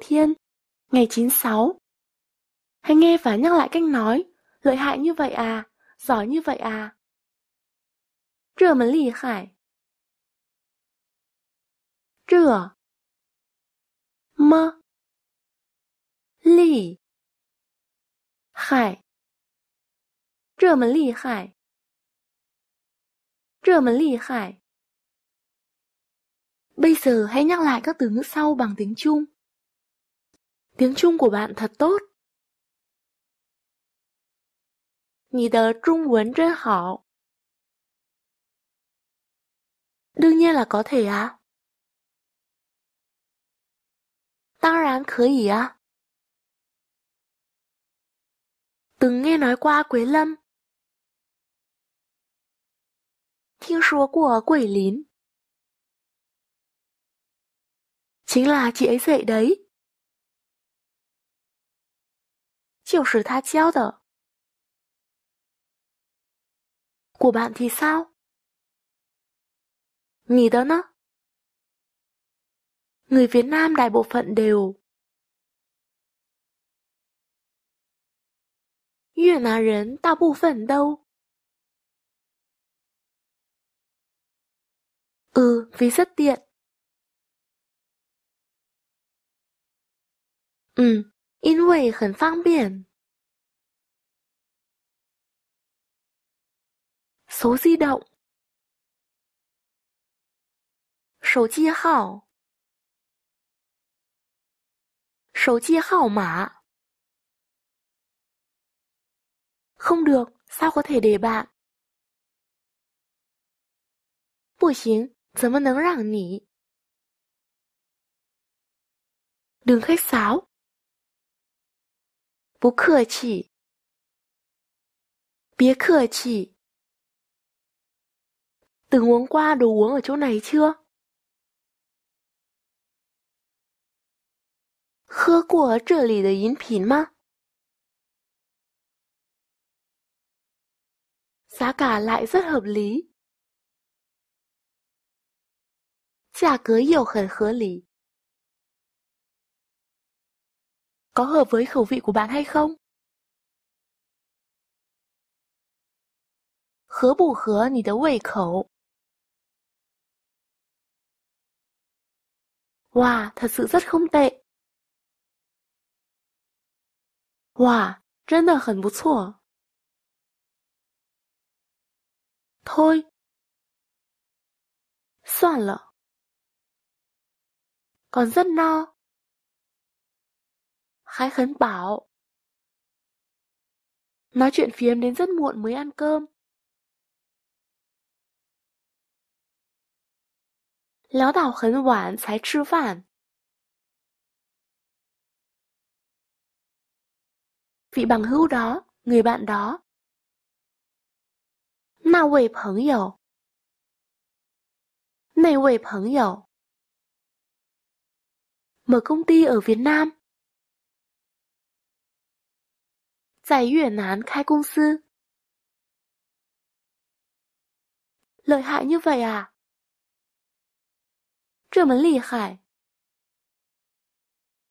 thiên ngày 96. Hãy nghe và nhắc lại cách nói, lợi hại như vậy à, giỏi như vậy à. 这么厉害。这么厉害，这么厉害，这么厉害。Bây giờ hãy nhắc lại các từ ngữ sau bằng tiếng Trung. Tiếng Trung của bạn thật tốt. Đương nhiên là có thể à. 当然可以啊。Từng nghe nói qua Quế Lâm. 听说过桂林。chính là chị ấy dạy đấy. 就是他教的。của bạn thì sao? Nghỉ đó nó. Người Việt Nam đại bộ phận đều. Việt Nam nhân đại bộ phận đâu? Ừ, vì rất tiện. 嗯，因为很方便。Số di động Sổ chi hào Sổ chi hào Không được, sao có thể để bạn? 不行，怎么能让你？Đừng khách sáo, 不客气，别客气。等黄瓜熟我就来车。喝过这里的饮品吗？价格又很合理。价格又很合理。có hợp với khẩu vị của bạn hay không? Hợp khẩu. Wow, thật sự rất không tệ. Wow, 真的很不错. Thôi. Soạn lợ. Còn rất no. Khái Khấn bảo. Nói chuyện phiếm đến rất muộn mới ăn cơm. Lão đảo khấn quản 才吃饭. Vị bằng hữu đó, người bạn đó. Na vị 朋友. Này vị 朋友. Mở công ty ở Việt Nam. 在越南开公司，厉害，如 v ậ 这么厉害。